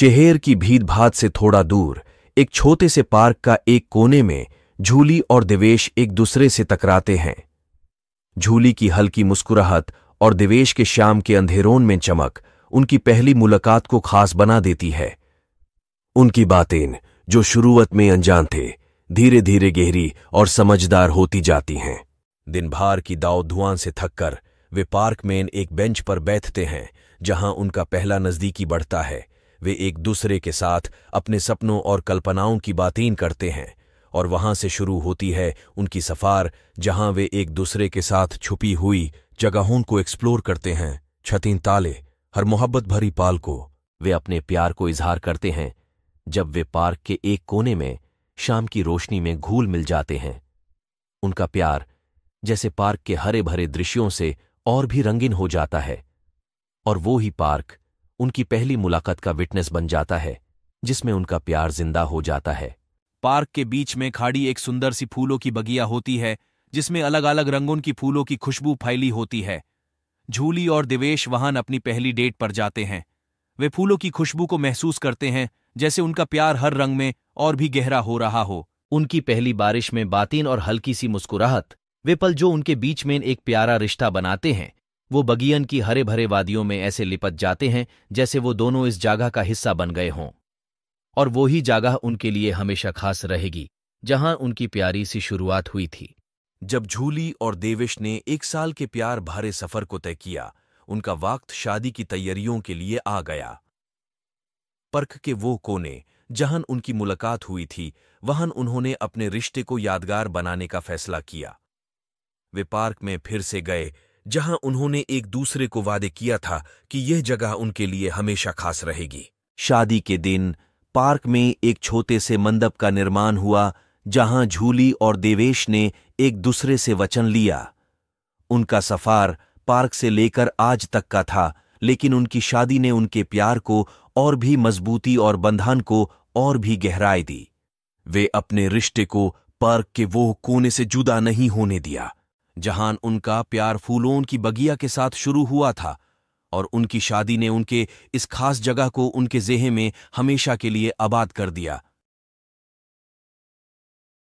शहर की भीत भात से थोड़ा दूर एक छोटे से पार्क का एक कोने में झूली और देवेश एक दूसरे से टकराते हैं झूली की हल्की मुस्कुराहट और देवेश के शाम के अंधेरों में चमक उनकी पहली मुलाकात को खास बना देती है उनकी बातें जो शुरुआत में अनजान थे धीरे धीरे गहरी और समझदार होती जाती हैं दिन भार की दाव धुआं से थककर वे पार्क में एक बेंच पर बैठते हैं जहां उनका पहला नजदीकी बढ़ता है वे एक दूसरे के साथ अपने सपनों और कल्पनाओं की बातें करते हैं और वहां से शुरू होती है उनकी सफार जहां वे एक दूसरे के साथ छुपी हुई जगहों को एक्सप्लोर करते हैं छतीन ताले हर मोहब्बत भरी पाल को वे अपने प्यार को इजहार करते हैं जब वे पार्क के एक कोने में शाम की रोशनी में घूल मिल जाते हैं उनका प्यार जैसे पार्क के हरे भरे दृश्यों से और भी रंगीन हो जाता है और वो ही पार्क उनकी पहली मुलाकात का विटनेस बन जाता है जिसमें उनका प्यार जिंदा हो जाता है पार्क के बीच में खाड़ी एक सुंदर सी फूलों की बगिया होती है जिसमें अलग अलग रंगों की फूलों की खुशबू फैली होती है झूली और दिवेश वाहन अपनी पहली डेट पर जाते हैं वे फूलों की खुशबू को महसूस करते हैं जैसे उनका प्यार हर रंग में और भी गहरा हो रहा हो उनकी पहली बारिश में बातिन और हल्की सी मुस्कुराहट वे पल जो उनके बीच में एक प्यारा रिश्ता बनाते हैं वो बगियन की हरे भरे वादियों में ऐसे लिपट जाते हैं जैसे वो दोनों इस जागह का हिस्सा बन गए हों और वो ही जागह उनके लिए हमेशा खास रहेगी जहां उनकी प्यारी सी शुरुआत हुई थी जब झूली और देवेश ने एक साल के प्यार भरे सफर को तय किया उनका वक्त शादी की तैयारियों के लिए आ गया पर्ख के वो कोने जहां उनकी मुलाकात हुई थी वहां उन्होंने अपने रिश्ते को यादगार बनाने का फैसला किया वे पार्क में फिर से गए जहां उन्होंने एक दूसरे को वादे किया था कि यह जगह उनके लिए हमेशा खास रहेगी शादी के दिन पार्क में एक छोटे से मंडप का निर्माण हुआ जहां झूली और देवेश ने एक दूसरे से वचन लिया उनका सफार पार्क से लेकर आज तक का था लेकिन उनकी शादी ने उनके प्यार को और भी मजबूती और बंधन को और भी गहराई दी वे अपने रिश्ते को पार्क के वो कोने से जुदा नहीं होने दिया जहान उनका प्यार फूलों की बगिया के साथ शुरू हुआ था और उनकी शादी ने उनके इस खास जगह को उनके जेहे में हमेशा के लिए आबाद कर दिया